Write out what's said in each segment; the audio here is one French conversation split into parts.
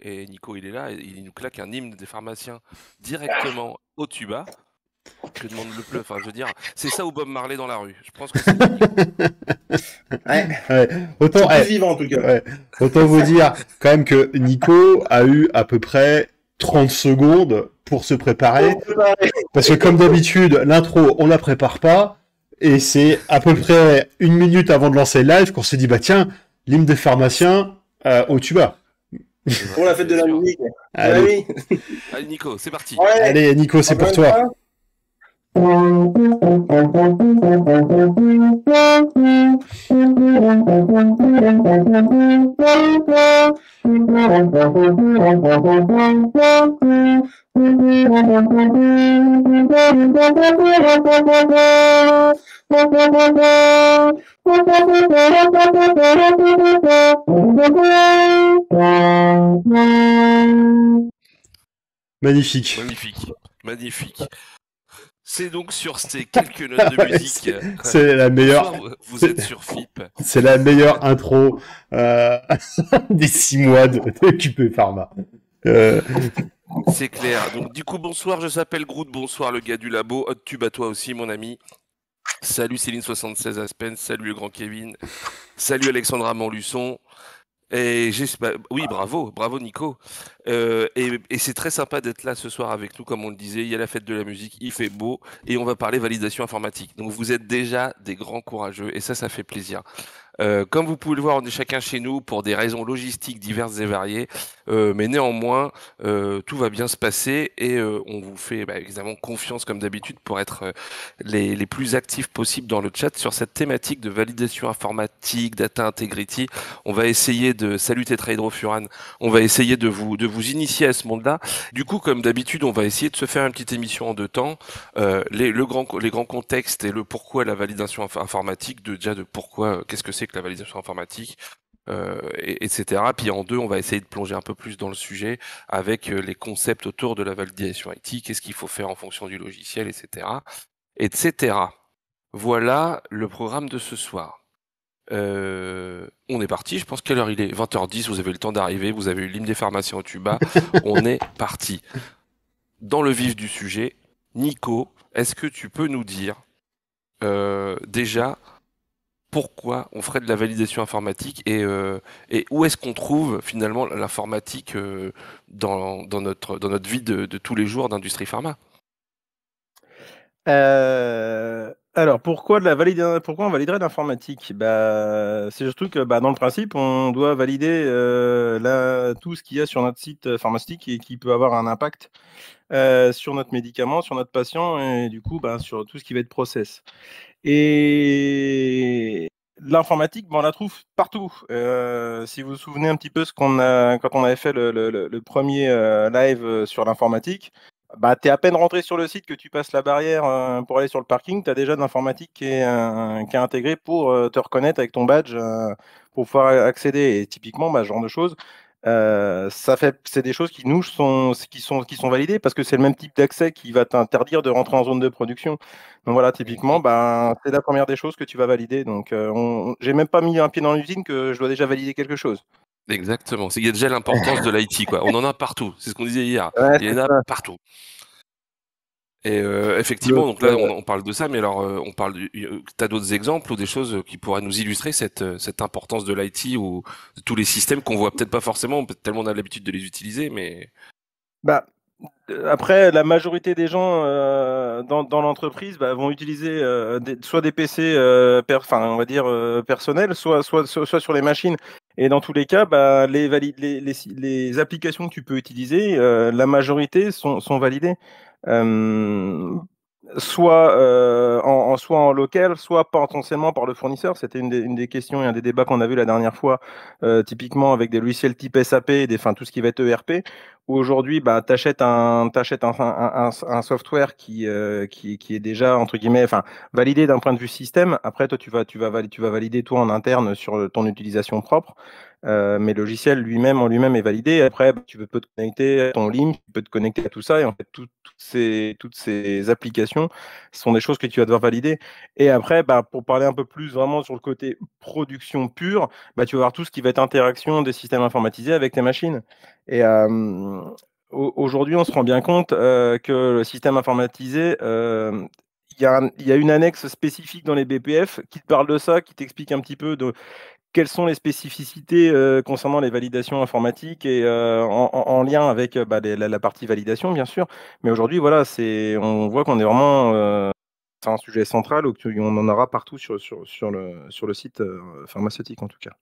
Et Nico, il est là, il nous claque un hymne des pharmaciens directement au tuba. Je demande le pleu Enfin, je veux dire, c'est ça ou Bob Marley dans la rue. Je pense que c'est. Autant, vivant, en tout cas. Autant vous dire quand même que Nico a eu à peu près 30 secondes pour se préparer. Parce que comme d'habitude, l'intro, on la prépare pas. Et c'est à peu près une minute avant de lancer le live qu'on s'est dit, bah tiens, l'hymne des pharmaciens euh, au tuba. Pour la fête de la musique. Allez. Nico, c'est parti. Allez, Nico, c'est pour toi. Magnifique. Magnifique. Magnifique. C'est donc sur ces quelques notes de musique. C'est euh, la meilleure. Vous êtes sur FIP. C'est la meilleure intro euh, des six mois de, QP Pharma. Euh. C'est clair. Donc du coup, bonsoir, je s'appelle Groot, bonsoir le gars du labo. Hot tube à toi aussi, mon ami. Salut Céline76 Aspen, salut le grand Kevin, salut Alexandra Montluçon. Et bah, oui, bravo, bravo Nico. Euh, et, et c'est très sympa d'être là ce soir avec nous, comme on le disait. Il y a la fête de la musique, il fait beau, et on va parler validation informatique. Donc vous êtes déjà des grands courageux, et ça, ça fait plaisir. Euh, comme vous pouvez le voir, on est chacun chez nous pour des raisons logistiques diverses et variées, euh, mais néanmoins, euh, tout va bien se passer et on vous fait bah, évidemment confiance comme d'habitude pour être les, plus actifs possibles dans le chat sur cette thématique de validation informatique, data integrity. On va essayer de salut Tetrahydrofuran, on va essayer de vous de vous initier à ce monde-là. Du coup, comme d'habitude, on va essayer de se faire une petite émission en deux temps, les, le grand, les grands contextes et le pourquoi la validation informatique, de déjà de pourquoi, qu'est-ce que c'est la validation informatique, euh, etc. Puis en deux, on va essayer de plonger un peu plus dans le sujet avec euh, les concepts autour de la validation éthique, qu'est-ce qu'il faut faire en fonction du logiciel, etc. etc. Voilà le programme de ce soir. Euh, on est parti, je pense quelle heure il est 20h10, vous avez le temps d'arriver, vous avez eu l'hymne des pharmaciens au tuba, on est parti. Dans le vif du sujet, Nico, est-ce que tu peux nous dire déjà pourquoi on ferait de la validation informatique et, euh, où est-ce qu'on trouve finalement l'informatique euh, dans, notre, dans notre vie de, tous les jours d'industrie pharma euh, alors, pourquoi, la on validerait l'informatique bah, C'est surtout que bah, dans le principe, on doit valider euh, tout ce qu'il y a sur notre site euh, pharmaceutique et qui peut avoir un impact euh, sur notre médicament, sur notre patient et du coup bah, sur tout ce qui va être process. Et l'informatique, on la trouve partout. si vous vous souvenez un petit peu ce qu'on a quand on avait fait le premier live sur l'informatique, bah, tu es à peine rentré sur le site que tu passes la barrière euh, pour aller sur le parking, tu as déjà de l'informatique qui, euh, qui, est intégrée pour euh, te reconnaître avec ton badge pour pouvoir accéder. Et typiquement, bah, ce genre de choses, c'est des choses qui nous sont, qui sont, qui validées parce que c'est le même type d'accès qui va t'interdire de rentrer en zone de production. Donc voilà, typiquement, bah, c'est la première des choses que tu vas valider. Donc, j'ai même pas mis un pied dans l'usine que je dois déjà valider quelque chose. Exactement. Il y a déjà l'importance de l'IT, quoi. On en a partout. C'est ce qu'on disait hier. Il y en a partout. Et euh, effectivement, donc là, on, parle de ça, mais alors, euh, on parle. Tu euh, as d'autres exemples ou des choses qui pourraient nous illustrer cette, cette importance de l'IT ou de tous les systèmes qu'on voit peut-être pas forcément, tellement on a l'habitude de les utiliser, mais. Bah, après, la majorité des gens euh, dans, dans l'entreprise bah, vont utiliser euh, soit des PC, euh, enfin on va dire personnels, soit, soit, soit, sur les machines. Et dans tous les cas, bah, les, les, les, les, applications que tu peux utiliser, la majorité sont, sont validées soit, euh, en, soit en local, soit potentiellement par le fournisseur. C'était une, des questions et un des débats qu'on a vu la dernière fois, euh, typiquement avec des logiciels type SAP tout ce qui va être ERP. Aujourd'hui, bah, achètes un, un, un, software qui, euh, est déjà entre guillemets, validé d'un point de vue système. Après, toi, tu vas, tu vas, tu vas valider toi en interne sur ton utilisation propre. Euh, mais le logiciel lui-même en lui-même est validé. Après, bah, tu peux te connecter à ton LIM, tu peux te connecter à tout ça. Et en fait, toutes ces, toutes ces applications sont des choses que tu vas devoir valider. Et après, bah, pour parler un peu plus vraiment sur le côté production pure, bah, tu vas voir tout ce qui va être interaction des systèmes informatisés avec tes machines. Et euh, aujourd'hui, on se rend bien compte euh, que le système informatisé il y, y, a une annexe spécifique dans les BPF qui te parle de ça, qui t'explique un petit peu de quelles sont les spécificités euh, concernant les validations informatiques et euh, en, lien avec euh, bah, la, partie validation, bien sûr. Mais aujourd'hui, voilà, c'est, on voit qu'on est vraiment, un sujet central, on en aura partout sur, sur, le, sur le site pharmaceutique en tout cas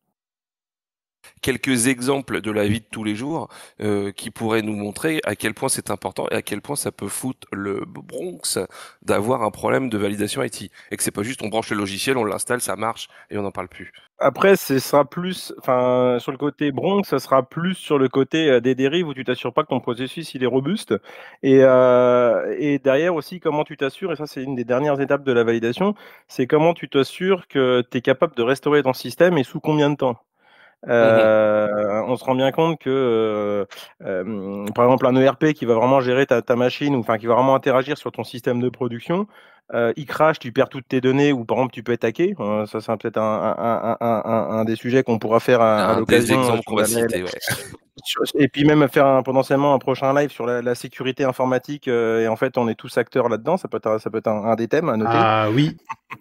quelques exemples de la vie de tous les jours euh, qui pourraient nous montrer à quel point c'est important et à quel point ça peut foutre le Bronx d'avoir un problème de validation IT et que c'est pas juste on branche le logiciel, on l'installe, ça marche et on n'en parle plus. Après, ce sera plus, enfin, sur le côté Bronx, ça sera plus sur le côté euh, des dérives où tu t'assures pas que ton processus il est robuste et, euh, et derrière aussi comment tu t'assures et ça c'est une des dernières étapes de la validation, c'est comment tu t'assures que tu es capable de restaurer ton système et sous combien de temps. Mhm. Euh, on se rend bien compte que, euh, euh, par exemple, un ERP qui va vraiment gérer ta, machine, ou enfin qui va vraiment interagir sur ton système de production, euh, il crash, tu perds toutes tes données, ou par exemple, tu peux être hacké. ça, c'est peut-être un, des sujets qu'on pourra faire à, l'occasion. Des et puis même faire potentiellement un prochain live sur la, sécurité informatique. Euh, et en fait, on est tous acteurs là-dedans. Ça peut être, ça peut un, des thèmes à noter. Ah oui.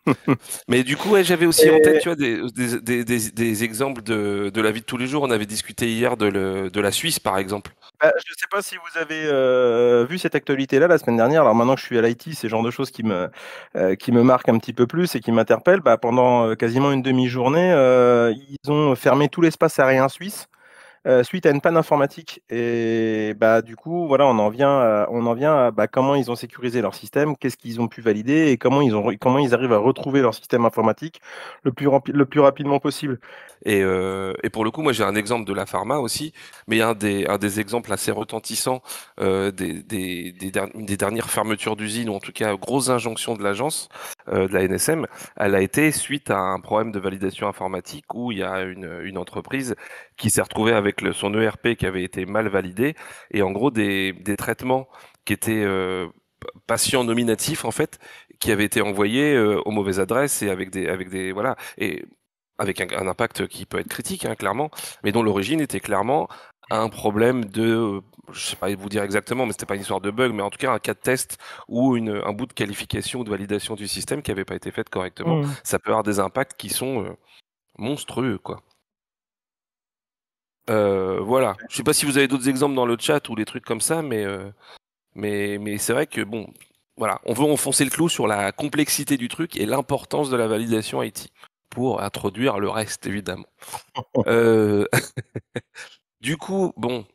Mais du coup, j'avais aussi en tête des, exemples de, la vie de tous les jours. On avait discuté hier de, la Suisse, par exemple. Bah, je ne sais pas si vous avez euh, vu cette actualité-là la semaine dernière. Alors maintenant que je suis à l'IT, c'est le genre de choses qui me, euh, qui me marquent un petit peu plus et qui m'interpellent. Bah, pendant quasiment une demi-journée, ils ont fermé tout l'espace aérien suisse. Euh, suite à une panne informatique. Et bah, du coup, voilà, on en vient à, euh, on en vient à, bah, comment ils ont sécurisé leur système, qu'est-ce qu'ils ont pu valider et comment ils, ont, comment ils arrivent à retrouver leur système informatique le plus, le plus rapidement possible. Et, euh, et pour le coup, moi j'ai un exemple de la pharma aussi, mais un des, un des exemples assez retentissants des, des, des, dernières fermetures d'usines, ou en tout cas grosses injonctions de l'agence, de la NSM, elle a été suite à un problème de validation informatique où il y a une, une entreprise qui s'est retrouvée avec son ERP qui avait été mal validé et en gros des, traitements qui étaient euh, patients nominatifs en fait qui avaient été envoyés euh, aux mauvaises adresses et avec des avec des voilà et avec un, impact qui peut être critique hein, clairement mais dont l'origine était clairement un problème de euh, je sais pas vous dire exactement mais c'était pas une histoire de bug mais en tout cas un cas de test ou un bout de qualification ou de validation du système qui n'avait pas été fait correctement mmh. ça peut avoir des impacts qui sont monstrueux quoi euh, voilà. Je sais pas si vous avez d'autres exemples dans le chat ou des trucs comme ça, euh, mais, mais, c'est vrai que bon, voilà, on veut enfoncer le clou sur la complexité du truc et l'importance de la validation IT pour introduire le reste évidemment. Euh, du coup, bon,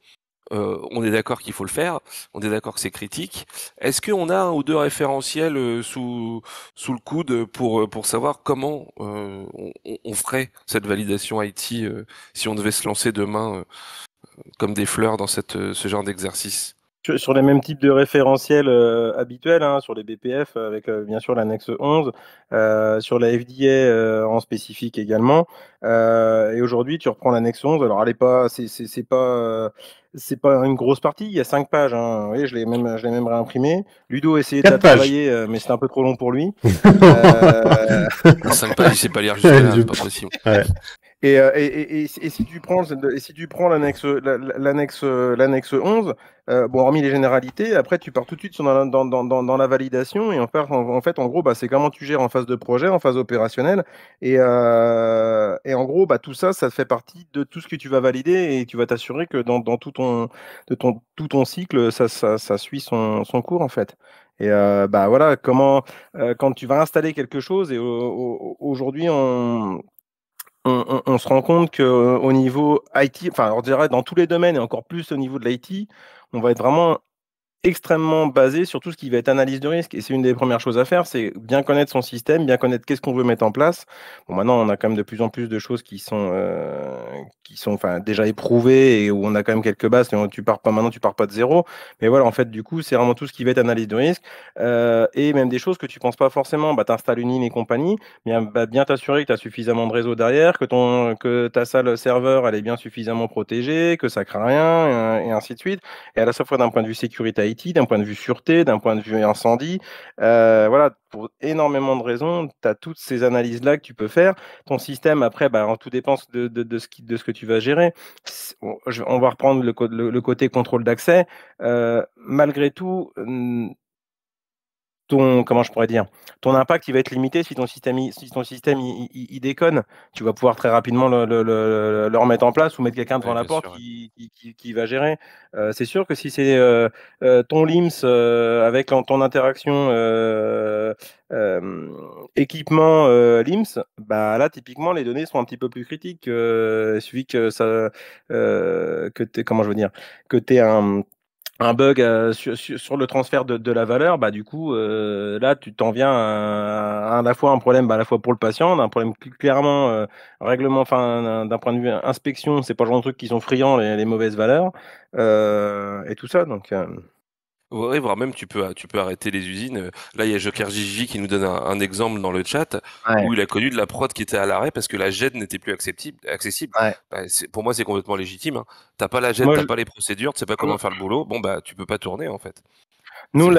euh, on est d'accord qu'il faut le faire, on est d'accord que c'est critique. Est-ce qu'on a un ou deux référentiels euh, sous sous le coude pour euh, pour savoir comment on, ferait cette validation IT si on devait se lancer demain comme des fleurs dans cette ce genre d'exercice sur les mêmes types de référentiels habituels, hein, sur les BPF avec bien sûr l'annexe 11, sur la FDA en spécifique également. et aujourd'hui, tu reprends l'annexe 11. Alors, elle n'est pas, c'est, c'est, c'est pas, c'est pas une grosse partie, il y a 5 pages. Hein. je l'ai même, je l'ai même réimprimé. Ludo a essayé de la travailler, euh, mais c'était un peu trop long pour lui. 5 euh... pages, sait pas lire jusqu'à là, c'est pas possible. Euh, et, si tu prends, si tu prends l'annexe, l'annexe, l'annexe 11, euh, bon, hormis les généralités, après tu pars tout de suite dans, la validation et en, fait, en gros, bah, c'est comment tu gères en phase de projet, en phase opérationnelle, euh, et, en gros, bah, tout ça, ça fait partie de tout ce que tu vas valider et tu vas t'assurer que dans, tout ton, ton, tout ton cycle, ça, ça, ça suit son, son cours en fait. Et bah voilà, comment quand tu vas installer quelque chose et aujourd'hui on on, se rend compte qu'au euh, niveau IT, enfin, on dirait dans tous les domaines et encore plus au niveau de l'IT, on va être vraiment extrêmement basé sur tout ce qui va être analyse de risque. Et c'est une des premières choses à faire, c'est bien connaître son système, bien connaître qu'est-ce qu'on veut mettre en place. Bon, maintenant, on a quand même de plus en plus de choses qui sont, euh, qui sont déjà éprouvées et où on a quand même quelques bases. Et tu pars pas maintenant, tu pars pas de zéro. Mais voilà, en fait, du coup, c'est vraiment tout ce qui va être analyse de risque euh, et même des choses que tu penses pas forcément. Bah, tu installes une ligne et compagnie, bien, bah, bien t'assurer que tu as suffisamment de réseau derrière, que, ton, que ta salle serveur, elle est bien suffisamment protégée, que ça craint rien, et, et ainsi de suite. Et à la fois d'un point de vue sécurité d'un point de vue sûreté, d'un point de vue incendie. Euh, voilà, pour énormément de raisons, tu as toutes ces analyses-là que tu peux faire. Ton système, après, bah, en tout dépend de, ce que tu vas gérer. On va reprendre le, côté contrôle d'accès. Euh, malgré tout, ton comment je pourrais dire ton impact il va être limité si ton système si ton système il, déconne tu vas pouvoir très rapidement le, le, remettre en place ou mettre quelqu'un devant la porte qui, qui, qui, va gérer euh, c'est sûr que si c'est euh, euh, ton lims avec ton interaction équipement lims bah là typiquement les données sont un petit peu plus critiques il que ça que es, comment je veux dire que tu es un un bug euh, sur, le transfert de, la valeur, bah du coup euh, là tu t'en viens à, la fois un problème bah, à la fois pour le patient, un problème clairement euh, règlement, enfin d'un point de vue inspection, c'est pas le genre de truc qui sont friands les, les mauvaises valeurs et tout ça donc. Oui, voire même tu peux, tu peux arrêter les usines. Là, il y a Joker Gigi qui nous donne un, exemple dans le chat où il a connu de la prod qui était à l'arrêt parce que la GED n'était plus accessible. Bah, pour moi, c'est complètement légitime. Tu hein. T'as pas la GED, t'as pas les procédures, tu sais pas comment faire le boulot. Bon, bah, tu peux pas tourner en fait. Nous, on,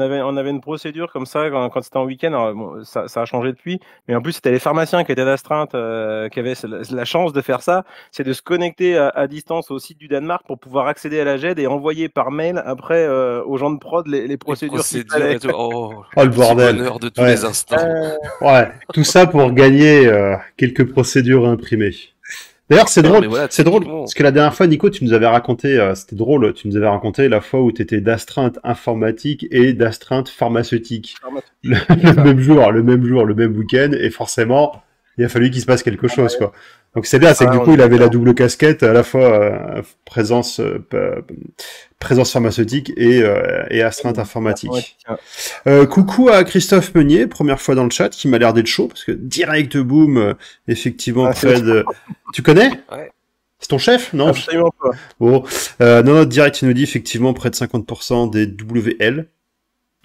avait, une procédure comme ça quand, c'était en week-end. ça, a changé depuis, mais en plus, c'était les pharmaciens qui étaient d'astreinte, euh, qui avaient la, chance de faire ça. C'est de se connecter à, distance au site du Danemark pour pouvoir accéder à la GED et envoyer par mail après euh, aux gens de prod les, procédures. Oh, oh, le bordel. de tous les instants. Euh, tout ça pour gagner quelques procédures imprimées. D'ailleurs, c'est drôle, c'est drôle, parce que la dernière fois, Nico, tu nous avais raconté, euh, c'était drôle, tu nous avais raconté la fois où tu étais d'astreinte informatique et d'astreinte pharmaceutique. le même jour, le même jour, le même week-end, et forcément, il a fallu qu'il se passe quelque ah, bah chose, quoi. Donc c'est bien, c'est que ah, du coup, il avait la double casquette, à la fois euh, présence, euh, euh, présence pharmaceutique et, et astreinte informatique. coucou à Christophe Meunier, première fois dans le chat, qui m'a l'air d'être chaud, parce que direct boom, effectivement, près ah, de. tu connais C'est ton chef Non Absolument pas. Bon, non, direct, il nous dit effectivement près de 50% des WL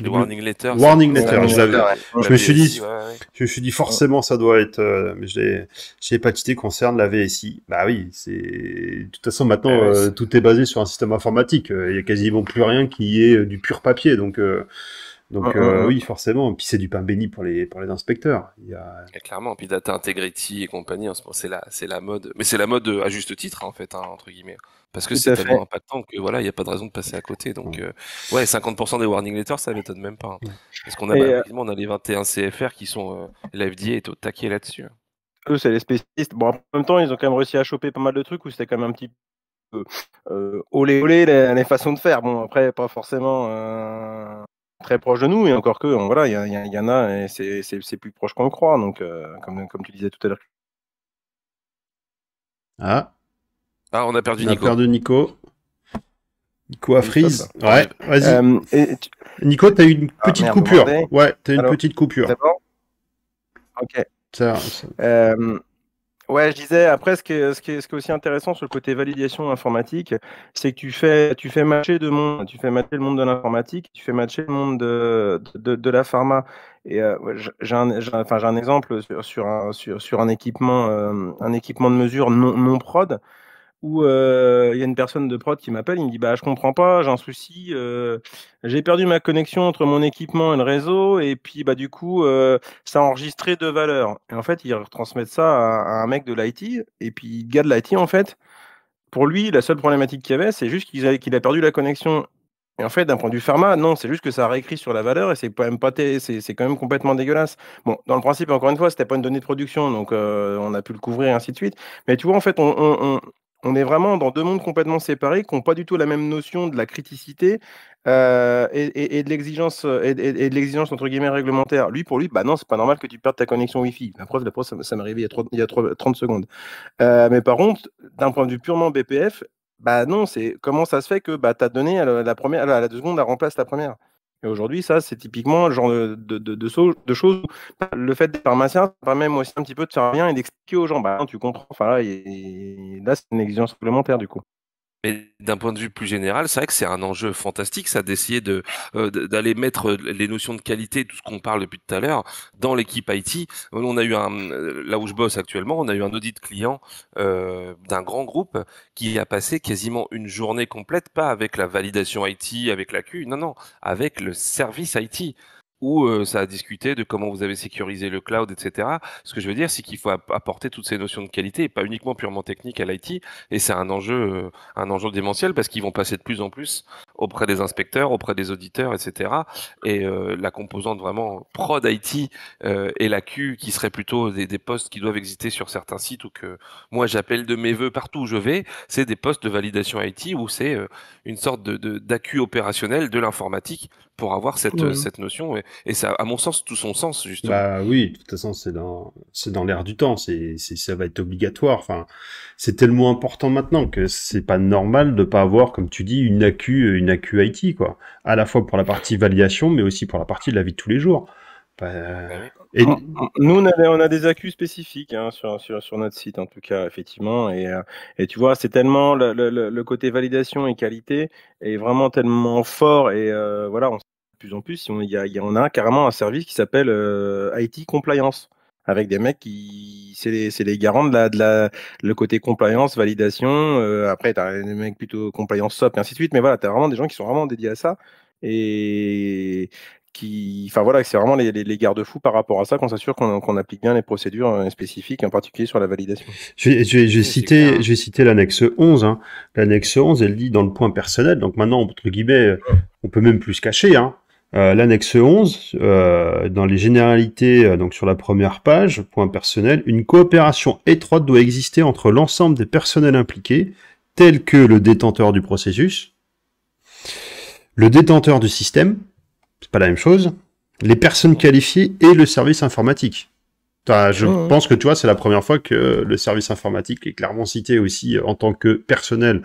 warning letter Warning je me suis dit, je me suis dit forcément ça doit être, euh, mais je l'ai, pas cité concerne la VSI. Bah oui, c'est, de toute façon maintenant ah euh, tout est basé sur un système informatique. Euh, il y a quasiment plus rien qui est euh, du pur papier, donc. Euh... Donc, hum, hum, euh, hum. oui, forcément. Puis c'est du pain béni pour les, pour les inspecteurs. Il y a... et clairement. Puis Data Integrity et compagnie, c'est la, mode. Mais c'est la mode euh, à juste titre, hein, en fait, hein, entre guillemets. Parce que c'est tellement impactant que voilà, il n'y a pas de raison de passer à côté. Donc, euh, ouais, 50% des warning letters, ça m'étonne même pas. Hein. Parce qu'on a, bah, on a les 21 CFR qui sont. la L'FDA est au taquet là-dessus. Eux, c'est les spécialistes. Bon, en même temps, ils ont quand même réussi à choper pas mal de trucs où c'était quand même un petit peu. les, façons de faire. Bon, après, pas forcément très proche de nous, et encore que, hein, voilà, il y, en a, c'est plus proche qu'on le croit. Donc, euh, comme, comme tu disais tout à l'heure. Ah. Ah, on a perdu Nico. On a perdu Nico. Nico a freeze. Ouais, vas-y. Euh, tu... as eu une ah, petite coupure. Ouais, t'as une petite coupure. Bon ok. Euh, Ouais, je disais, après, ce qui, est, aussi intéressant sur le côté validation informatique, c'est que tu fais, tu fais matcher monde, Tu fais matcher le monde de l'informatique, tu fais matcher le monde de, la pharma. Et euh, j'ai un, exemple sur, euh, un, équipement, de mesure non prod où euh, il y a une personne de prod qui m'appelle, il me dit bah je comprends pas, j'ai un souci, euh, j'ai perdu ma connexion entre mon équipement et le réseau, et puis bah du coup euh, ça a enregistré deux valeurs. Et en fait, ils retransmettent ça à, un mec de l'IT, et puis il gars de l'IT en fait, pour lui, la seule problématique qu'il y avait, c'est juste qu'il a, perdu la connexion. Et en fait, d'un point de vue pharma, non, c'est juste que ça a réécrit sur la valeur et c'est quand même c'est quand même complètement dégueulasse. Bon, dans le principe, encore une fois, c'était pas une donnée de production, donc on a pu le couvrir ainsi de suite. Mais tu vois, en fait, on, on on est vraiment dans deux mondes complètement séparés qui n'ont pas du tout la même notion de la criticité euh, et, de l'exigence euh, et, entre guillemets réglementaire. Lui, pour lui, bah non, c'est pas normal que tu perdes ta connexion Wi-Fi. La preuve, la preuve ça, m'est arrivé il y a, 30, il secondes. Euh, mais par contre, d'un point de vue purement BPF, bah non, c'est comment ça se fait que bah, as donné la, première, la, la, seconde, elle remplace la première. Et aujourd'hui, ça, c'est typiquement le genre de, de, de, choses. Le fait d'être pharmacien, ça permet même aussi un petit peu de servir et d'expliquer aux gens, bah, tu comprends, enfin, là c'est une exigence supplémentaire, du coup. Mais d'un point de vue plus général, c'est vrai que c'est un enjeu fantastique, ça, d'essayer de euh, d'aller mettre euh, les notions de qualité, tout ce qu'on parle depuis tout à l'heure, dans l'équipe IT. On a eu un, euh, là où je bosse actuellement, on a eu un audit client euh, d'un grand groupe qui a passé quasiment une journée complète, pas avec la validation IT, avec la Q, non, non, avec le service IT où euh, ça a discuté de comment vous avez sécurisé le cloud, etc. Ce que je veux dire, c'est qu'il faut apporter toutes ces notions de qualité et pas uniquement purement technique à l'IT. Et c'est un enjeu, euh, un enjeu démentiel parce qu'ils vont passer de plus en plus auprès des inspecteurs, auprès des auditeurs, etc. Et euh, la composante vraiment prod IT euh, et la qui serait plutôt des, postes qui doivent exister sur certains sites ou que moi j'appelle de mes voeux partout où je vais, c'est des postes de validation IT où c'est euh, une sorte de d'accu opérationnel de l'informatique pour avoir cette, cette notion et, ça à mon sens tout son sens justement. Bah oui, de toute façon c'est dans c'est dans l'air du temps, c'est ça va être obligatoire. Enfin, c'est tellement important maintenant que c'est pas normal de pas avoir comme tu dis une accu une une IT, quoi. À la fois pour la partie validation, mais aussi pour la partie de la vie de tous les jours. Bah, bah et... Ah. Nous, on a, des accus spécifiques hein, sur, sur, notre site, en tout cas, effectivement. Et, euh, tu vois, c'est tellement le, côté validation et qualité est vraiment tellement fort. Et euh, voilà, on, de plus en plus, on, y a, y on a carrément un service qui s'appelle euh, IT Compliance avec des mecs qui c'est les, les, garants de la, de la le côté compliance, validation. Euh, après, tu as des mecs plutôt compliance SOP et ainsi de suite. Mais voilà, tu as vraiment des gens qui sont vraiment dédiés à ça. Et qui, enfin voilà, c'est vraiment les, les, garde-fous par rapport à ça qu'on s'assure qu'on applique bien les procédures euh, spécifiques, en particulier sur la validation. J'ai cité, j'ai l'annexe 11. Hein. L'annexe 11, elle dit dans le point personnel. Donc maintenant, entre guillemets, euh, on peut même plus se cacher. Hein. Euh, l'annexe 11, euh, dans les généralités, euh, donc sur la première page, point personnel, une coopération étroite doit exister entre l'ensemble des personnels impliqués, tels que le détenteur du processus, le détenteur du système, c'est pas la même chose, les personnes qualifiées et le service informatique je mmh. pense que tu vois, c'est la première fois que le service informatique est clairement cité aussi euh, en tant que personnel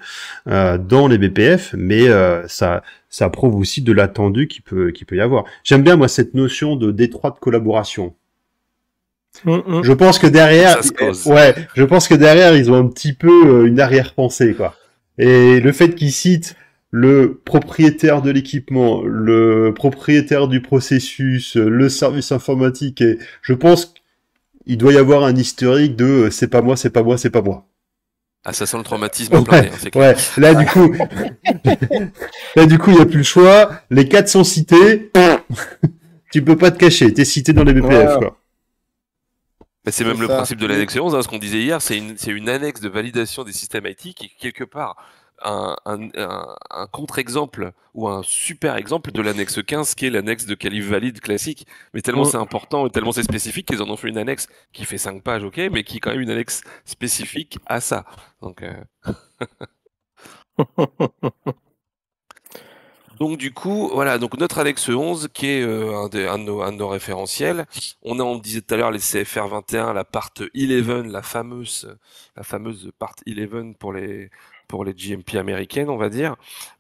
euh, dans les BPF, mais euh, ça, ça prouve aussi de l'attendu qui peut, qui peut y avoir. J'aime bien moi cette notion de détroite collaboration. Mmh, mmh. Je pense que derrière, euh, ouais, je pense que derrière ils ont un petit peu une arrière-pensée quoi. Et le fait qu'ils citent le propriétaire de l'équipement, le propriétaire du processus, le service informatique, et je pense il doit y avoir un historique de euh, c'est pas moi, c'est pas moi, c'est pas moi. Ah, ça sent le traumatisme ouais, plein ouais. Là, du coup, du coup, il n'y a plus le choix. Les quatre sont cités. tu peux pas te cacher. tu es cité dans les BPF, quoi. C'est même le principe de l'annexe 11, hein, ce qu'on disait hier, c'est une, une, annexe de validation des systèmes IT qui, quelque part, un, contre-exemple ou un super exemple de l'annexe 15 qui est l'annexe de Calif Valide classique. Mais tellement mm. c'est important et tellement c'est spécifique qu'ils en ont fait une annexe qui fait 5 pages, ok, mais qui est quand même une annexe spécifique à ça. Donc, euh, Donc du coup, voilà, donc notre annexe 11 qui est euh, un, de, nos, référentiels. On a, on disait tout à l'heure les CFR 21, la part 11, la fameuse, la fameuse part 11 pour les pour les GMP américaines, on va dire.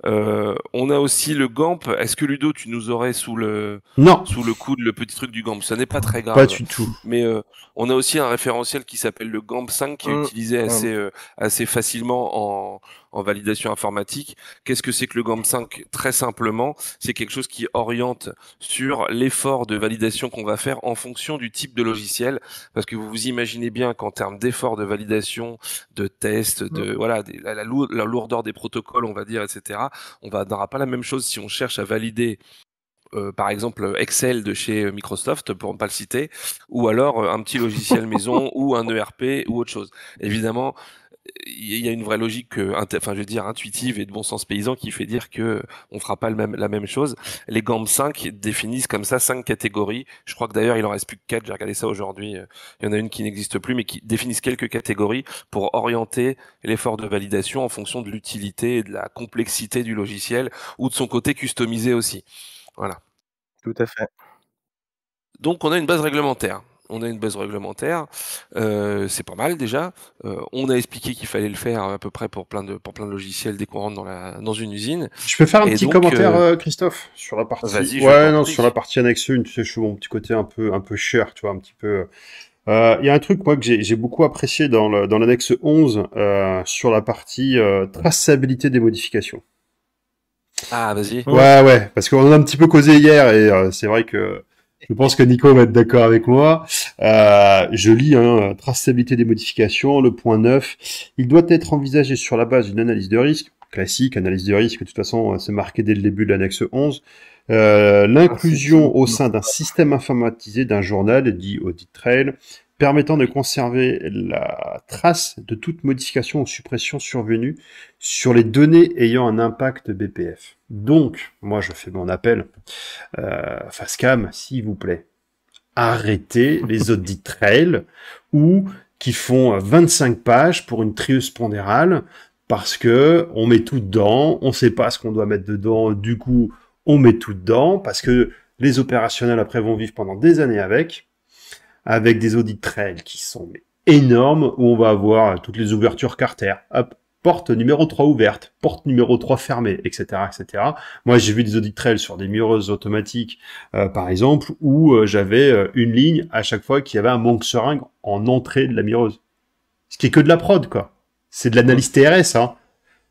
Euh, on a aussi le GAMP. Est-ce que Ludo, tu nous aurais sous le non. sous le coude le petit truc du GAMP Ça n'est pas très grave. Pas du tout. Mais euh, on a aussi un référentiel qui s'appelle le GAMP 5 qui est mmh. utilisé mmh. assez euh, assez facilement en en validation informatique. Qu'est-ce que c'est que le GAMP 5 Très simplement, c'est quelque chose qui oriente sur l'effort de validation qu'on va faire en fonction du type de logiciel, parce que vous vous imaginez bien qu'en termes d'effort de validation, de tests, de mmh. voilà, la, lourdeur des protocoles, on va dire, etc. On n'aura pas la même chose si on cherche à valider euh, par exemple Excel de chez Microsoft, pour ne pas le citer, ou alors euh, un petit logiciel maison ou un ERP ou autre chose. Évidemment, il y a une vraie logique, enfin je veux dire intuitive et de bon sens paysan qui fait dire que on fera pas la même chose. Les gammes 5 définissent comme ça cinq catégories. Je crois que d'ailleurs il en reste plus que quatre. J'ai regardé ça aujourd'hui. Il y en a une qui n'existe plus, mais qui définissent quelques catégories pour orienter l'effort de validation en fonction de l'utilité et de la complexité du logiciel ou de son côté customisé aussi. Voilà. Tout à fait. Donc on a une base réglementaire on a une base réglementaire, euh, c'est pas mal déjà. Euh, on a expliqué qu'il fallait le faire à peu près pour plein de, pour plein de logiciels dès qu'on dans, la, dans une usine. Je peux faire un petit commentaire, euh, Christophe, sur la partie. Ouais, non, sur la partie annexe 1, tu sais, je suis mon petit côté un peu, un peu cher, tu vois, un petit peu. Il y a un truc moi que j'ai beaucoup apprécié dans l'annexe dans 11 sur la partie traçabilité des modifications. Ah vas-y. Ouais ouais parce qu'on en a un petit peu causé hier et c'est vrai que je pense que Nico va être d'accord avec moi. Euh, je lis hein, traçabilité des modifications, le point 9. Il doit être envisagé sur la base d'une analyse de risque classique, analyse de risque, de toute façon, euh, c'est marqué dès le début de l'annexe 11. Euh, ah, l'inclusion au sein d'un système informatisé d'un journal dit audit trail permettant de conserver la trace de toute modification ou suppression survenue sur les données ayant un impact BPF. Donc, moi je fais mon appel, euh, s'il vous plaît, arrêtez les audit trails ou qui font 25 pages pour une trieuse pondérale parce que on met tout dedans, on sait pas ce qu'on doit mettre dedans, du coup on met tout dedans parce que les opérationnels après vont vivre pendant des années avec avec des audits trails qui sont énormes, où on va avoir toutes les ouvertures carter, hop, porte numéro 3 ouverte, porte numéro 3 fermée, etc. etc. Moi, j'ai vu des audits trails sur des mureuses automatiques, euh, par exemple, où euh, j'avais euh, une ligne à chaque fois qu'il y avait un manque seringue en entrée de la mireuse. Ce qui est que de la prod, quoi. C'est de l'analyse TRS, hein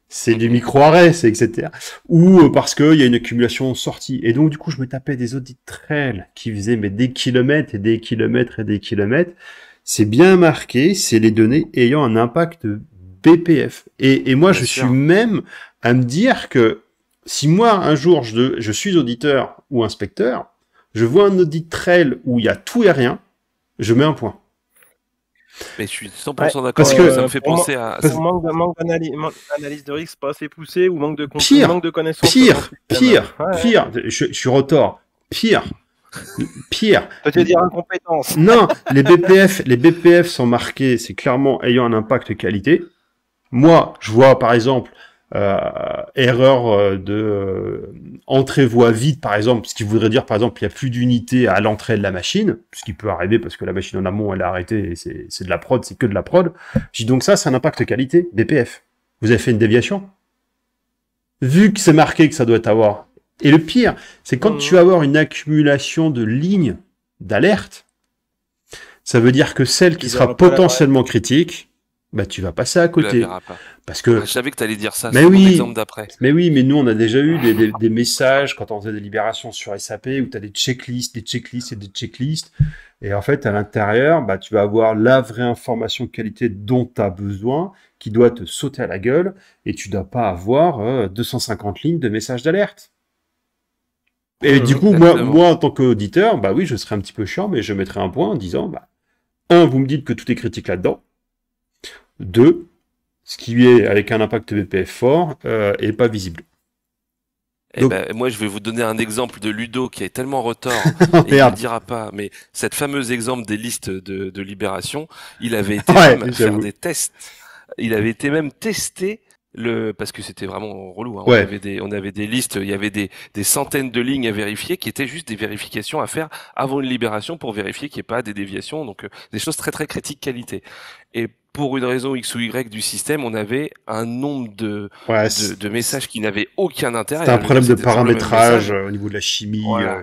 c'est du micro-arrêt, etc. Ou euh, parce qu'il y a une accumulation sortie. Et donc, du coup, je me tapais des audits trail qui faisaient mais des kilomètres et des kilomètres et des kilomètres. C'est bien marqué, c'est les données ayant un impact BPF. Et, moi, je suis même à me dire que si moi, un jour, je, je suis auditeur ou inspecteur, je vois un audit trail où il y a tout et rien, je mets un point. Mais je suis 100% d'accord, parce que ça me fait penser à. Manque, d'analyse de risque pas assez poussée ou manque de, pire, manque de connaissances. Pire, pire, pire, Je, suis retort. Pire. Pire. Peut-être dire incompétence. Non, les BPF, les BPF sont marqués, c'est clairement ayant un impact qualité. Moi, je vois par exemple euh, erreur euh, de euh, entrée voie vide, par exemple, ce qui voudrait dire, par exemple, il n'y a plus d'unité à l'entrée de la machine, ce qui peut arriver parce que la machine en amont, elle a arrêté c'est de la prod, c'est que de la prod. donc ça, c'est un impact qualité, BPF. Vous avez fait une déviation Vu que c'est marqué que ça doit avoir. Et le pire, c'est quand tu vas avoir une accumulation de lignes d'alerte, ça veut dire que celle qui sera potentiellement critique, bah tu vas passer à côté. Parce que je savais que tu allais dire ça. Mais oui. d'après. Mais oui, mais nous on a déjà eu des, messages quand on faisait des libérations sur SAP où tu as des checklists, des checklists et des checklists. Et en fait, à l'intérieur, bah tu vas avoir la vraie information qualité dont tu as besoin qui doit te sauter à la gueule et tu dois pas avoir 250 euh, lignes de messages d'alerte. Et euh, du coup, moi, en tant qu'auditeur, bah oui, je serais un petit peu chiant, mais je mettrais un point en disant, bah, un, vous me dites que tout est critique là-dedans, 2, ce qui est avec un impact BPF fort, est euh, pas visible. Eh ben, moi, je vais vous donner un exemple de Ludo qui est tellement retort et il ne dira pas. Mais cette fameuse exemple des listes de, de libération, il avait été même faire des tests. Il avait été même testé le parce que c'était vraiment relou. Hein. On avait des on avait des listes, il y avait des, des centaines de lignes à vérifier qui étaient juste des vérifications à faire avant une libération pour vérifier qu'il n'y ait pas des déviations. Donc euh, des choses très très critiques qualité. Et pour une raison X ou Y du système, on avait un nombre de, messages qui n'avaient aucun intérêt. C'était un problème de paramétrage euh, au niveau de la chimie. Euh,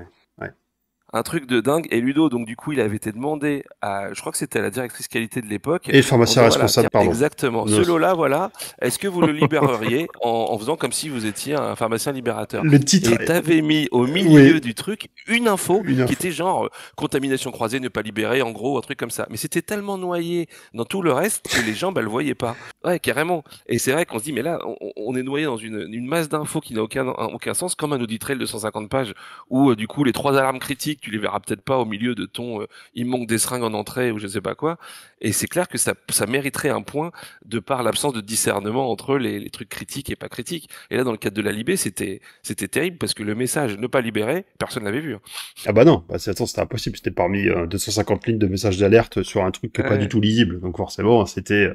un truc de dingue. Et Ludo, donc du coup, il avait été demandé à, je crois que c'était à la directrice qualité de l'époque. Et pharmacien responsable, pardon. Exactement. Ce lot-là, voilà. Est-ce que vous le libéreriez en, faisant comme si vous étiez un pharmacien libérateur Le titre. Et t'avais mis au milieu du truc une info, qui était genre euh, contamination croisée, ne pas libérer, en gros, un truc comme ça. Mais c'était tellement noyé dans tout le reste que les gens, bah, le voyaient pas. Ouais, carrément. Et c'est vrai qu'on se dit, mais là, on, est noyé dans une, masse d'infos qui n'a aucun, aucun sens, comme un audit trail de 150 pages où, euh, du coup, les trois alarmes critiques tu les verras peut-être pas au milieu de ton euh, il manque des seringues en entrée ou je sais pas quoi. Et c'est clair que ça, ça mériterait un point de par l'absence de discernement entre les, trucs critiques et pas critiques. Et là, dans le cadre de la Libé, c'était c'était terrible parce que le message ne pas libérer, personne l'avait vu. Hein. Ah bah non, bah c'était impossible. C'était parmi 250 euh, lignes de messages d'alerte sur un truc qui pas du tout lisible. Donc forcément, c'était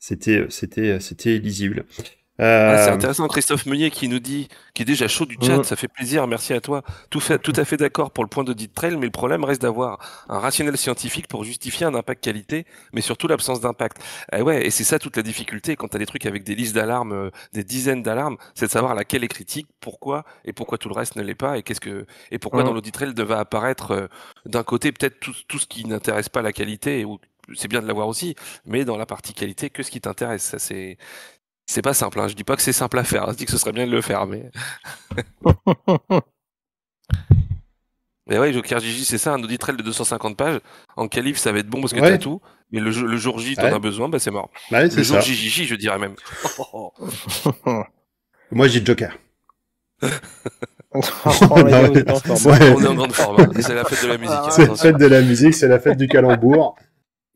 c'était c'était c'était lisible. Ah, c'est euh, intéressant, Christophe Meunier qui nous dit, qui est déjà chaud du chat, ça fait plaisir, merci à toi. Tout, fait, tout à fait d'accord pour le point d'audit trail, mais le problème reste d'avoir un rationnel scientifique pour justifier un impact qualité, mais surtout l'absence d'impact. Et eh ouais, et c'est ça toute la difficulté quand t'as des trucs avec des listes d'alarmes, euh, des dizaines d'alarmes, c'est de savoir laquelle est critique, pourquoi, et pourquoi tout le reste ne l'est pas, et qu'est-ce que, et pourquoi dans l'audit trail va apparaître euh, d'un côté peut-être tout, tout ce qui n'intéresse pas la qualité c'est bien de l'avoir aussi, mais dans la partie qualité, que ce qui t'intéresse. Ça, c'est, c'est pas simple, hein. je dis pas que c'est simple à faire, hein. je dis que ce serait bien de le faire, mais. mais ouais, Joker Gigi, c'est ça, un audit trail de 250 pages. En qualif, ça va être bon parce que t'as tout, mais le, jour J, t'en as besoin, bah c'est mort. Bah le jour J, Gigi, je dirais même. Moi, j'ai Joker. on en grande forme, hein. c'est la fête de la musique. C'est la fête de la musique, c'est la fête du calembour.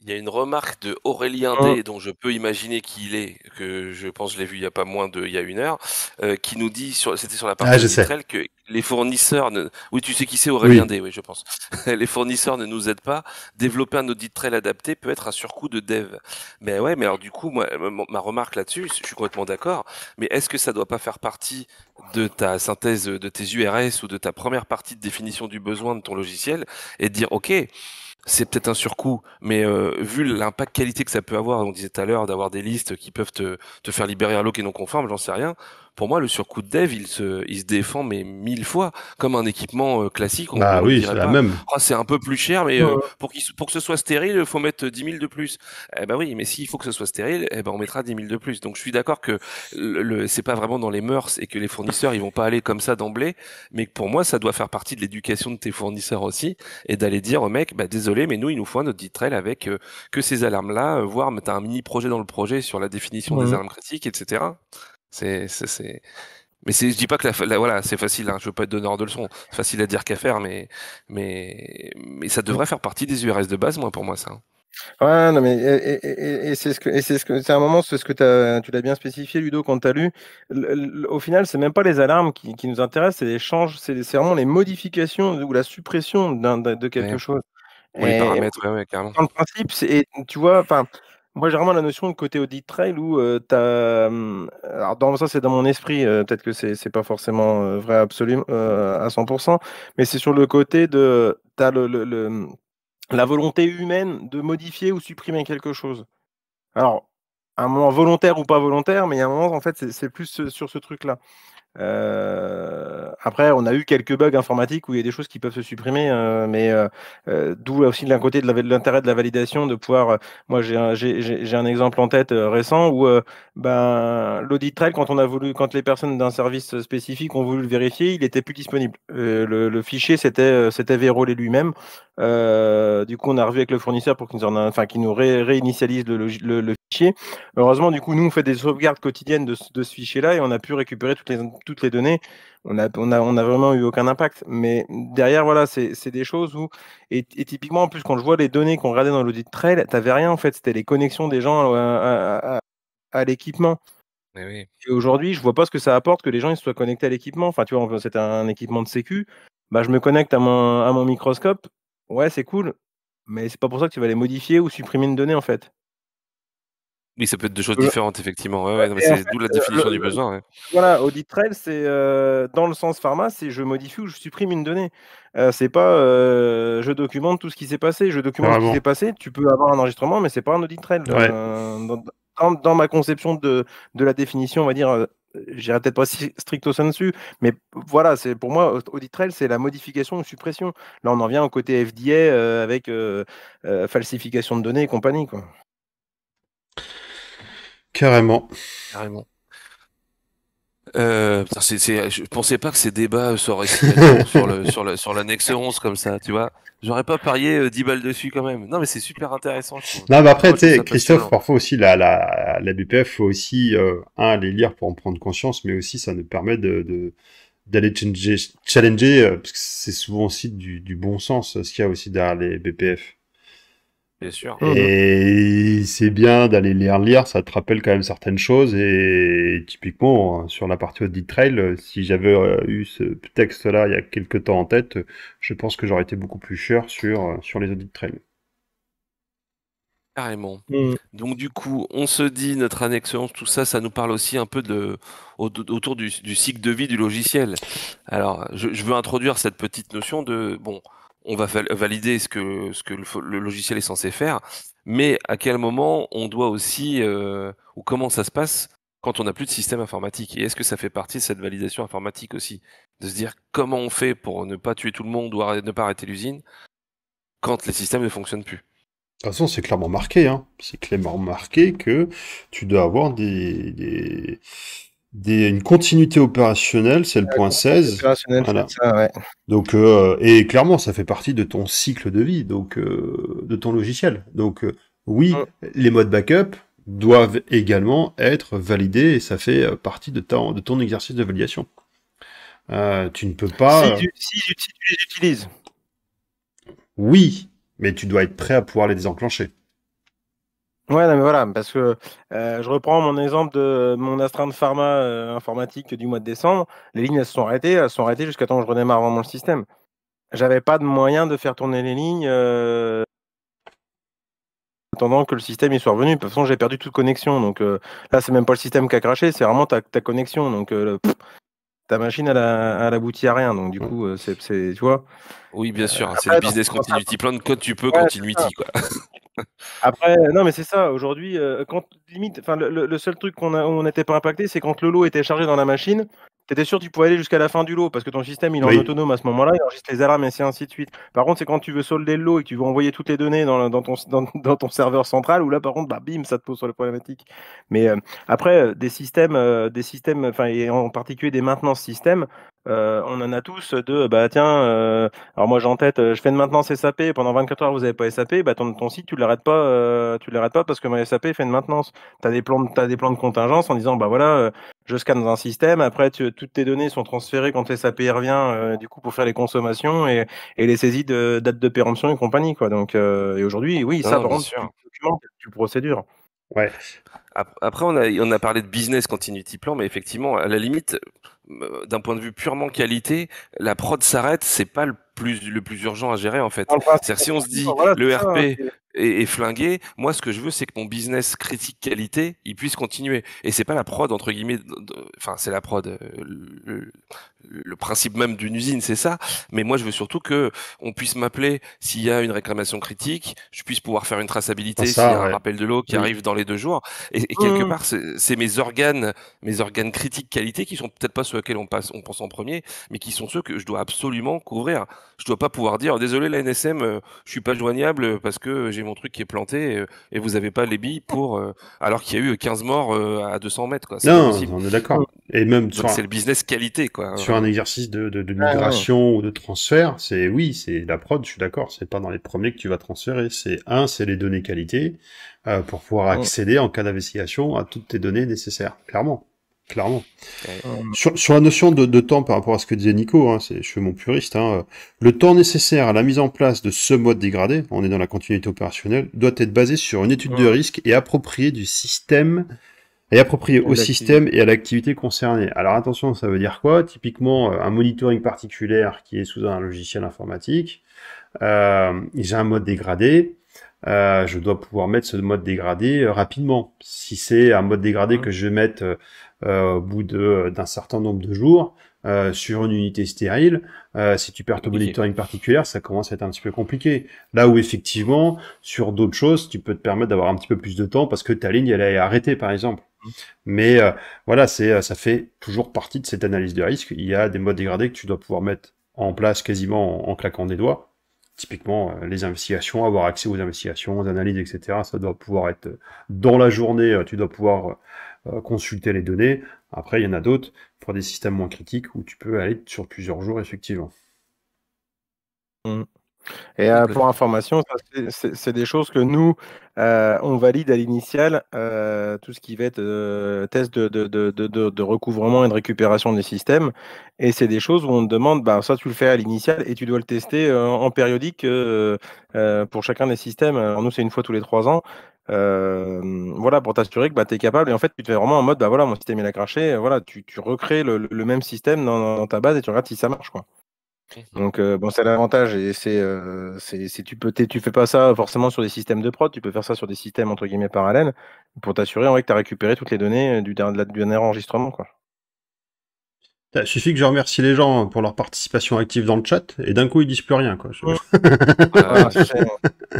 Il y a une remarque de Aurélien oh. D, dont je peux imaginer qui il est, que je pense que je l'ai vu il y a pas moins de, il y a une heure, euh, qui nous dit, sur, c'était sur la ah, partie de que les fournisseurs, ne... oui tu sais qui c'est Aurélien D, oui je pense, les fournisseurs ne nous aident pas, développer un audit trail adapté peut être un surcoût de dev. Mais ouais, mais alors du coup, moi, euh, ma remarque là-dessus, je suis complètement d'accord, mais est-ce que ça doit pas faire partie de ta synthèse de tes URS ou de ta première partie de définition du besoin de ton logiciel et de dire, ok, c'est peut-être un surcoût, mais euh, vu l'impact qualité que ça peut avoir, on disait tout à l'heure d'avoir des listes qui peuvent te, te faire libérer un lot qui est non conforme, j'en sais rien pour moi, le surcoût de dev, il se, il se défend mais mille fois comme un équipement euh, classique. On bah oui, c'est la même. Oh, c'est un peu plus cher, mais euh, pour, qu pour que ce soit stérile, il faut mettre 10 000 de plus. Eh ben oui, mais s'il faut que ce soit stérile, eh ben on mettra 10 000 de plus. Donc je suis d'accord que le, le c'est pas vraiment dans les mœurs et que les fournisseurs ils vont pas aller comme ça d'emblée, mais pour moi ça doit faire partie de l'éducation de tes fournisseurs aussi et d'aller dire au mec, bah désolé, mais nous il nous faut un audit trail avec euh, que ces alarmes là, euh, voire as un mini projet dans le projet sur la définition des alarmes critiques, etc. C'est, mais je dis pas que la, voilà, c'est facile. Hein, je veux pas être donneur de leçons. C'est facile à dire qu'à faire, mais, mais, mais ça devrait faire partie des URS de base, moi, pour moi, ça. Hein. Ouais, non, mais et, c'est ce c'est ce que c'est un moment ce que as, tu l'as bien spécifié Ludo quand tu as lu. au final, c'est même pas les alarmes qui, nous intéressent, c'est les changes, c'est vraiment les modifications ou la suppression de quelque chose. les paramètres, ouais, carrément. principe, c'est tu vois, enfin, moi, j'ai vraiment la notion de côté audit trail où euh, tu as. Euh, alors, dans ça, c'est dans mon esprit. Euh, peut-être que c'est pas forcément vrai absolument à 100%, mais c'est sur le côté de. Tu as la volonté humaine de modifier ou supprimer quelque chose. Alors, à un moment volontaire ou pas volontaire, mais il y a un moment, en fait, c'est plus sur ce truc-là. Euh, après, on a eu quelques bugs informatiques où il y a des choses qui peuvent se supprimer, euh, mais euh, euh, d'où aussi d'un côté de l'intérêt de la validation, de pouvoir. moi, j'ai un, j'ai, un exemple en tête récent où ben, l'audit trail, quand on a voulu, quand les personnes d'un service spécifique ont voulu le vérifier, il était plus disponible. Le, fichier c'était c'était vérolé lui-même. du coup, on a revu avec le fournisseur pour qu'il nous, en a, enfin, qu'il nous réinitialise le, le, le Heureusement, du coup, nous, on fait des sauvegardes quotidiennes de, ce fichier-là et on a pu récupérer toutes les, données. On n'a a, vraiment eu aucun impact. Mais derrière, voilà, c'est des choses où, et, typiquement, en plus, quand je vois les données qu'on regardait dans l'audit trail, tu t'avais rien en fait. C'était les connexions des gens euh, à, l'équipement. Et aujourd'hui, je vois pas ce que ça apporte que les gens ils soient connectés à l'équipement. Enfin, tu vois, c'était un équipement de sécu. Bah, je me connecte à mon, à mon microscope. Ouais, c'est cool. Mais c'est pas pour ça que tu vas les modifier ou supprimer une donnée en fait. Oui, ça peut être deux choses euh, différentes, effectivement. c'est d'où la euh, définition du besoin. Voilà, audit trail, c'est euh, dans le sens pharma, c'est je modifie ou je supprime une donnée. Euh, c'est pas je documente tout ce qui s'est passé. Je documente ce qui s'est passé. Tu peux avoir un enregistrement, mais c'est pas un audit trail. Dans, ma conception de, la définition, on va dire, j'irai peut-être pas si stricto sensu, mais voilà, c'est pour moi, audit trail, c'est la modification ou suppression. Là, on en vient au côté FDA avec falsification de données et compagnie, quoi. Carrément. Carrément. Euh, je pensais pas que ces débats seraient sur le sur le, sur l'annexe 11 comme ça, tu vois. J'aurais pas parié 10 euh, balles dessus quand même. Non, mais c'est super intéressant. non, mais après, tu Christophe, parfois aussi la la, la BPF faut aussi euh, un les lire pour en prendre conscience, mais aussi ça nous permet de, d'aller challenger, euh, parce que c'est souvent aussi du, du bon sens ce qu'il y a aussi derrière les BPF. Et mhm. c'est bien d'aller lire-lire, ça te rappelle quand même certaines choses. Et typiquement, hein, sur la partie Audit Trail, euh, si j'avais euh, eu ce texte-là il y a quelques temps en tête, euh, je pense que j'aurais été beaucoup plus cher sur, sur les Audit Trail. Carrément. Mhm. Donc du coup, on se dit notre annexe tout ça, ça nous parle aussi un peu de autour du, cycle de vie du logiciel. Alors, je, je, veux introduire cette petite notion de bon, on va valider ce que, ce que le, logiciel est censé faire, mais à quel moment on doit aussi, euh, ou comment ça se passe quand on n'a plus de système informatique Et est-ce que ça fait partie de cette validation informatique aussi De se dire comment on fait pour ne pas tuer tout le monde ou ne pas arrêter l'usine quand les systèmes ne fonctionnent plus de toute façon, c'est clairement marqué. Hein. C'est clairement marqué que tu dois avoir des une continuité opérationnelle, c'est le point 16. Donc euh, et clairement, ça fait partie de ton cycle de vie, donc euh, de ton logiciel. Donc euh, oui, mm. les modes backup doivent également être validés et ça fait partie de, de ton exercice de validation. tu ne peux pas. Si si tu les utilises. Oui, mais tu dois être prêt à pouvoir les désenclencher. Ouais, mais voilà, parce que euh, je reprends mon exemple de mon de pharma euh, informatique du mois de décembre. Les lignes, elles se sont arrêtées, elles se sont arrêtées jusqu'à temps que je redémarre vraiment le système. J'avais pas de moyen de faire tourner les lignes euh, attendant que le système y soit revenu. De toute façon, j'ai perdu toute connexion. Donc là, c'est même pas le système qui a craché, c'est vraiment ta, connexion. Donc ta machine, elle, a, aboutit à rien. Donc, du coup, c'est, tu vois. Oui, bien sûr. Hein, c'est le business continuity plan quand tu peux continuity, quoi. Après, euh, non, mais c'est ça. Aujourd'hui, euh, quand limite, enfin, le, seul truc qu'on on n'était pas impacté, c'est quand le lot était chargé dans la machine, tu étais sûr que tu pouvais aller jusqu'à la fin du lot parce que ton système il est autonome à ce moment-là, il enregistre les alarmes et ainsi de suite. Par contre, c'est quand tu veux solder le lot et que tu veux envoyer toutes les données dans, dans, ton, dans, ton, serveur central où là par contre, bah, bim, ça te pose sur la problématique. Mais euh, après, des systèmes, des systèmes, enfin, et en particulier des maintenances systèmes, euh, on en a tous de euh, bah tiens euh, alors moi j'ai en tête je fais de maintenance SAP pendant 24 heures vous n'avez pas SAP bah ton, ton site tu l'arrêtes pas tu l'arrêtes pas parce que ma SAP fait de maintenance tu as des plans des plans de contingence en disant bah voilà je scanne dans un système après toutes tes données sont transférées quand SAP revient du coup pour faire les consommations et, les saisies de date de péremption et compagnie quoi donc et aujourd'hui oui ça rend sur procédure. après on a on a parlé de business continuity plan mais effectivement à la limite euh, d'un point de vue purement qualité, la prod s'arrête, c'est pas le plus le plus urgent à gérer en fait. c'est-à-dire si on se dit le RP, hein, et, flinguer, flingué. Moi, ce que je veux, c'est que mon business critique qualité, il puisse continuer. Et c'est pas la prod entre guillemets. Enfin, c'est la prod. Euh, le, principe même d'une usine, c'est ça. Mais moi, je veux surtout que on puisse m'appeler s'il y a une réclamation critique. Je puisse pouvoir faire une traçabilité ah, s'il y a un rappel de l'eau qui arrive dans les deux jours. Et, quelque mmh. part, c'est mes organes, mes organes critiques qualité qui sont peut-être pas ceux auxquels on, passe, on pense en premier, mais qui sont ceux que je dois absolument couvrir. Je dois pas pouvoir dire désolé la NSM, euh, je suis pas joignable parce que j'ai mon truc qui est planté et, euh, vous n'avez pas les billes pour. Euh, alors qu'il y a eu 15 morts euh, à 200 mètres, quoi. Non, on est d'accord. Et même C'est le business qualité, quoi. Sur un exercice de, ah, migration ou de transfert, c'est oui, c'est la prod, je suis d'accord. C'est pas dans les premiers que tu vas transférer. C'est un, c'est les données qualité pour pouvoir accéder en cas d'investigation à toutes tes données nécessaires, clairement clairement. Euh, sur, la notion de, temps par rapport à ce que disait Nico, hein, je suis mon puriste, hein, euh, le temps nécessaire à la mise en place de ce mode dégradé, on est dans la continuité opérationnelle, doit être basé sur une étude de risque et appropriée du système et approprié au système et à l'activité concernée. Alors attention, ça veut dire quoi Typiquement, euh, un monitoring particulier qui est sous un logiciel informatique, euh, j'ai un mode dégradé, je dois pouvoir mettre ce mode dégradé rapidement. Si c'est un mode dégradé que je vais mettre euh, au bout euh, d'un certain nombre de jours euh, sur une unité stérile. Euh, si tu perds ton monitoring particulier, ça commence à être un petit peu compliqué. Là où effectivement, sur d'autres choses, tu peux te permettre d'avoir un petit peu plus de temps parce que ta ligne, elle est arrêtée, par exemple. Mmh. Mais voilà, c'est ça fait toujours partie de cette analyse de risque. Il y a des modes dégradés que tu dois pouvoir mettre en place quasiment en, en claquant des doigts typiquement les investigations, avoir accès aux investigations, aux analyses, etc. Ça doit pouvoir être dans la journée, tu dois pouvoir euh, consulter les données. Après, il y en a d'autres pour des systèmes moins critiques où tu peux aller sur plusieurs jours, effectivement. Mm. Et euh, pour information, c'est des choses que nous, euh, on valide à l'initial, tout ce qui va être test de, recouvrement et de récupération des systèmes. Et c'est des choses où on te demande, bah, ça tu le fais à l'initial et tu dois le tester en périodique pour chacun des systèmes. Alors nous, c'est une fois tous les trois ans. Euh, voilà, pour t'assurer que bah, tu es capable. Et en fait, tu te fais vraiment en mode, bah voilà, mon système il a craché, voilà, tu, tu recrées le, même système dans, ta base et tu regardes si ça marche, quoi. Mmh. Donc euh, bon, c'est l'avantage et c'est euh, tu peux tu fais pas ça forcément sur des systèmes de prod, tu peux faire ça sur des systèmes entre guillemets parallèles pour t'assurer en vrai que tu as récupéré toutes les données du, de dernier enregistrement quoi. Il suffit que je remercie les gens pour leur participation active dans le chat, et d'un coup ils disent plus rien, quoi.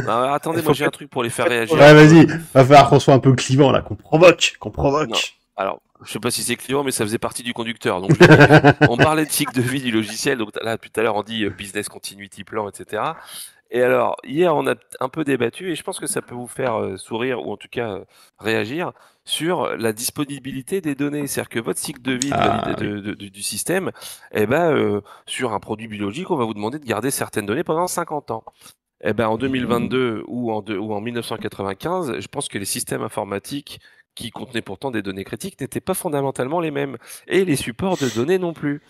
Ah, attendez, moi j'ai un truc pour les faire réagir. Ouais, vas-y, va falloir qu'on soit un peu clivant là, qu'on provoque, qu'on provoque. Alors, je sais pas si c'est clivant, mais ça faisait partie du conducteur. Donc, on parlait de cycle de vie du logiciel. Donc là, tout à l'heure, on dit euh, business continuity plan, etc. Et alors, hier, on a un peu débattu, et je pense que ça peut vous faire euh, sourire ou en tout cas euh, réagir sur la disponibilité des données. C'est-à-dire que votre cycle de vie ah, du système, eh ben, euh, sur un produit biologique, on va vous demander de garder certaines données pendant 50 ans. Eh ben, en 2022 ou en, ou en 1995, je pense que les systèmes informatiques qui contenaient pourtant des données critiques n'étaient pas fondamentalement les mêmes et les supports de données non plus.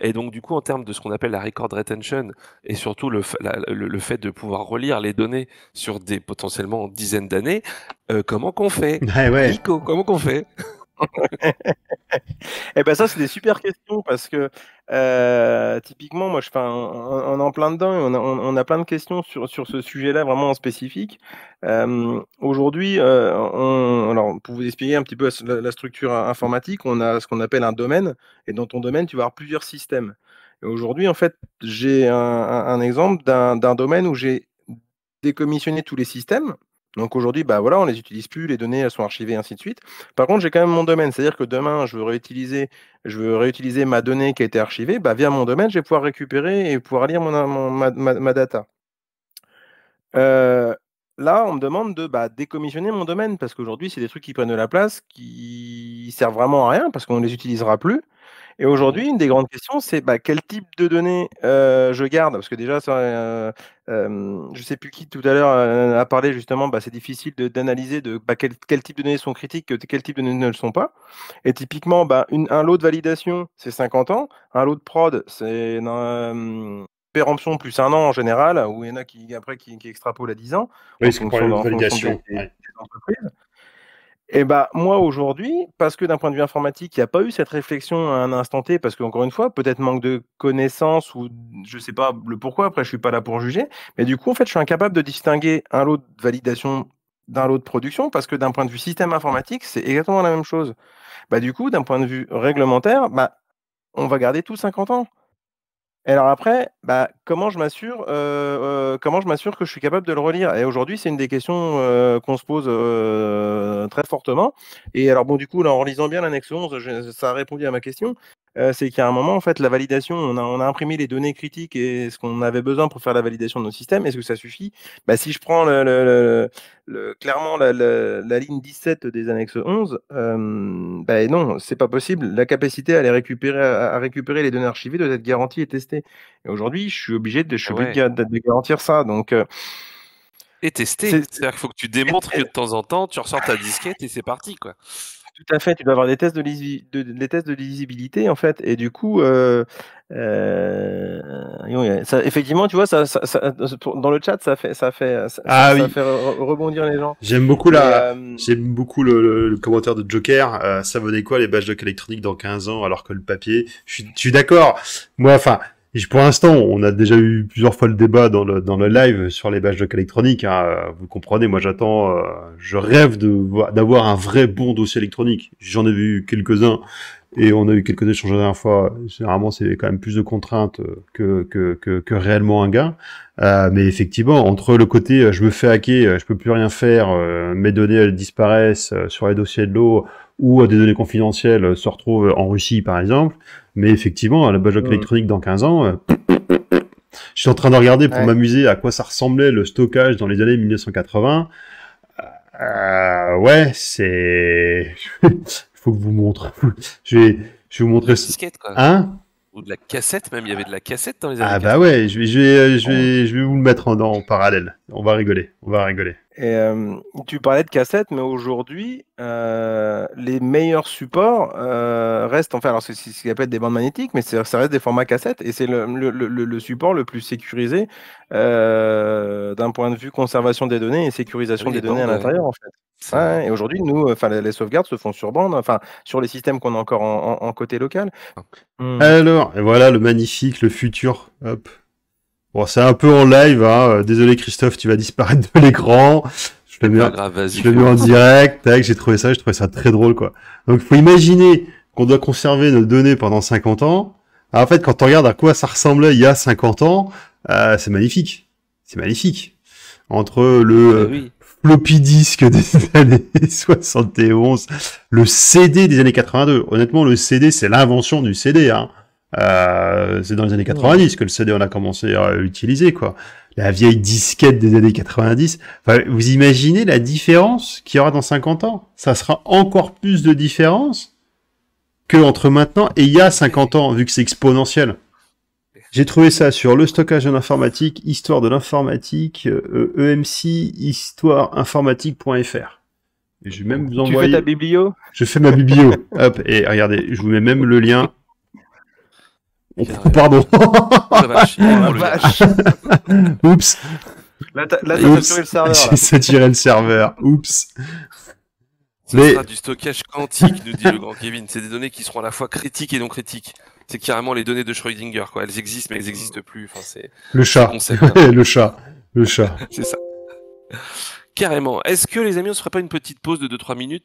Et donc, du coup, en termes de ce qu'on appelle la record retention, et surtout le, le, fait de pouvoir relire les données sur des potentiellement dizaines d'années, euh, comment qu'on fait comment qu'on fait Eh ben ça, c'est des super questions parce que euh, typiquement, moi, je fais on en plein dedans et on a, on, a plein de questions sur, sur ce sujet-là vraiment spécifique. Aujourd'hui, euh, alors pour vous expliquer un petit peu la, structure informatique, on a ce qu'on appelle un domaine et dans ton domaine, tu vas avoir plusieurs systèmes. aujourd'hui, en fait, j'ai un exemple d'un domaine où j'ai décommissionné tous les systèmes donc aujourd'hui, bah voilà, on les utilise plus, les données elles sont archivées, ainsi de suite. Par contre, j'ai quand même mon domaine, c'est-à-dire que demain, je veux réutiliser, je veux réutiliser ma donnée qui a été archivée, bah, via mon domaine, je vais pouvoir récupérer et pouvoir lire mon, ma, data. Euh, là, on me demande de bah, décommissionner mon domaine parce qu'aujourd'hui, c'est des trucs qui prennent de la place, qui servent vraiment à rien parce qu'on ne les utilisera plus. Et aujourd'hui, une des grandes questions, c'est bah, quel type de données je garde Parce que déjà, ça, je ne sais plus qui tout à l'heure a parlé justement, bah, c'est difficile d'analyser de, bah, quel, type de données sont critiques, quel type de données ne le sont pas. Et typiquement, un lot de validation, c'est 50 ans. Un lot de prod, c'est mmh, péremption plus un an en général, ou il y en a qui, après qui, extrapolent à 10 ans. Oui, ce qu'on eh bah, moi aujourd'hui, parce que d'un point de vue informatique, il n'y a pas eu cette réflexion à un instant T, parce qu'encore une fois, peut-être manque de connaissances ou je ne sais pas le pourquoi, après je ne suis pas là pour juger, mais du coup, en fait, je suis incapable de distinguer un lot de validation d'un lot de production, parce que d'un point de vue système informatique, c'est exactement la même chose. Bah, du coup, d'un point de vue réglementaire, bah, on va garder tout 50 ans alors après, bah, comment je m'assure, comment je m'assure que je suis capable de le relire Et aujourd'hui, c'est une des questions qu'on se pose très fortement. Et alors bon, du coup, en relisant bien l'annexe 11, ça a répondu à ma question. Euh, c'est qu'à un moment, en fait, la validation, on a, imprimé les données critiques et ce qu'on avait besoin pour faire la validation de nos systèmes. Est-ce que ça suffit bah, Si je prends le, clairement la, ligne 17 des annexes 11, non, euh, bah, non, c'est pas possible. La capacité à, les récupérer, à, récupérer les données archivées doit être garantie et testée. Et aujourd'hui, je suis obligé de, de, garantir ça. Donc. Euh, et tester. C'est-à-dire qu'il faut que tu démontres que de temps en temps, tu ressors ta disquette et c'est parti, quoi. Tout à fait, tu dois avoir des tests de, des tests lisibilité en fait, et du coup, euh... Euh... effectivement, tu vois, dans le chat, ça fait, ça fait, ah rebondir les gens. J'aime beaucoup la, beaucoup le, commentaire de Joker. ça venait quoi les badges de électronique dans 15 ans alors que le papier Je suis d'accord. Moi, enfin, pour l'instant, on a déjà eu plusieurs fois le débat dans le, live sur les badges de électroniques. Hein, euh, vous comprenez, moi j'attends, euh, je rêve d'avoir un vrai bon dossier électronique. J'en ai vu quelques-uns et on a eu quelques échanges la dernière fois. Généralement, c'est quand même plus de contraintes euh, que, réellement un gain. mais effectivement, entre le côté je me fais hacker, je peux plus rien faire, mes données elles disparaissent sur les dossiers de l'eau, où euh, des données confidentielles euh, se retrouvent en Russie, par exemple. Mais effectivement, hein, la bajoc mm. électronique dans 15 ans, euh, je suis en train de regarder pour m'amuser à quoi ça ressemblait le stockage dans les années 1980. ouais, c'est. Il faut que je vous montre. je vais, je vais vous montrer. Disquette, hein? Ou de la cassette, même. Il y avait de la cassette dans les années. Ah bah ouais, je vais, je vais, je vais, oh. je vais vous le mettre en, en parallèle. On va rigoler. On va rigoler. Euh, tu parlais de cassettes, mais aujourd'hui, euh, les meilleurs supports euh, restent, enfin, alors c'est ce qu'on appelle des bandes magnétiques, mais ça reste des formats cassettes et c'est le, support le plus sécurisé d'un point de vue conservation des données et sécurisation des données à l'intérieur, et aujourd'hui, nous, enfin, les, sauvegardes se font sur bande, enfin, sur les systèmes qu'on a encore en, côté local. Ah. Hmm. Alors, et voilà le magnifique, le futur. Hop. Bon, c'est un peu en live, hein. Euh, désolé Christophe, tu vas disparaître de l'écran. Je le mets, en... direct, j'ai trouvé ça, ça très drôle, quoi. Donc, faut imaginer qu'on doit conserver nos données pendant 50 ans. en fait, quand on regarde à quoi ça ressemblait il y a 50 ans, euh, c'est magnifique. C'est magnifique. Entre le eh euh, floppy disk des années 71, le CD des années 82. Honnêtement, le CD, c'est l'invention du CD, hein. Euh, c'est dans les années 90 que le CD on a commencé à utiliser quoi. La vieille disquette des années 90. vous imaginez la différence qu'il y aura dans 50 ans Ça sera encore plus de différence que entre maintenant et il y a 50 ans vu que c'est exponentiel. J'ai trouvé ça sur le stockage en informatique histoire de l'informatique, EMC, euh, e histoireinformatique.fr. Et je vais même vous envoyer. Tu fais ta biblio Je fais ma biblio. Hop, et regardez, je vous mets même le lien Pardon. Oh, vache. Oups. Là, t'as le serveur. le serveur. Oups. C'est sera du stockage quantique, nous dit le grand Kevin. C'est des données qui seront à la fois critiques et non critiques c'est carrément les données de Schrödinger, quoi. Elles existent, mais elles n'existent plus. Hein. le chat. le chat. Le chat. c'est ça. Carrément. Est-ce que les amis, on ne ferait pas une petite pause de 2-3 minutes